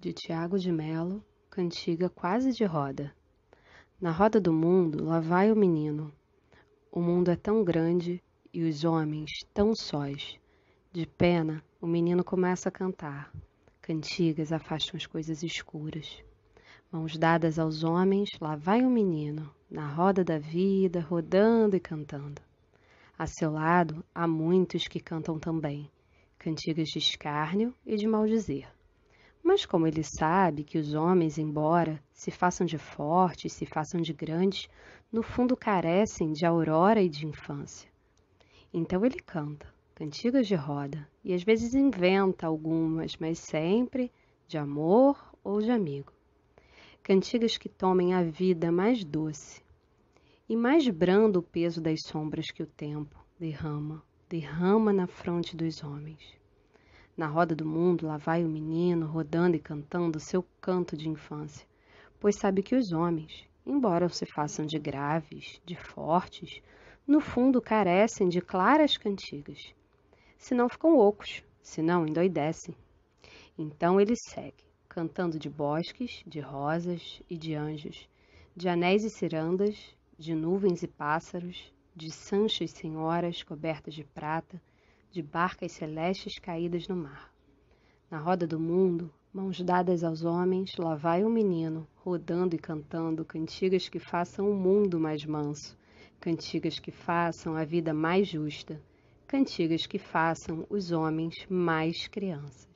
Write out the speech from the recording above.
de Tiago de Melo, cantiga quase de roda. Na roda do mundo, lá vai o menino. O mundo é tão grande e os homens tão sós. De pena, o menino começa a cantar. Cantigas afastam as coisas escuras. Mãos dadas aos homens, lá vai o menino, na roda da vida, rodando e cantando. A seu lado, há muitos que cantam também, cantigas de escárnio e de maldizer. Mas como ele sabe que os homens, embora se façam de fortes, se façam de grandes, no fundo carecem de aurora e de infância. Então ele canta cantigas de roda e às vezes inventa algumas, mas sempre de amor ou de amigo. Cantigas que tomem a vida mais doce e mais brando o peso das sombras que o tempo derrama, derrama na fronte dos homens. Na roda do mundo, lá vai o menino, rodando e cantando seu canto de infância, pois sabe que os homens, embora se façam de graves, de fortes, no fundo carecem de claras cantigas. Senão ficam ocos, senão endoidecem. Então ele segue, cantando de bosques, de rosas e de anjos, de anéis e cirandas, de nuvens e pássaros, de sanchas senhoras cobertas de prata, de barcas celestes caídas no mar. Na roda do mundo, mãos dadas aos homens, lá vai o um menino, rodando e cantando cantigas que façam o mundo mais manso, cantigas que façam a vida mais justa, cantigas que façam os homens mais crianças.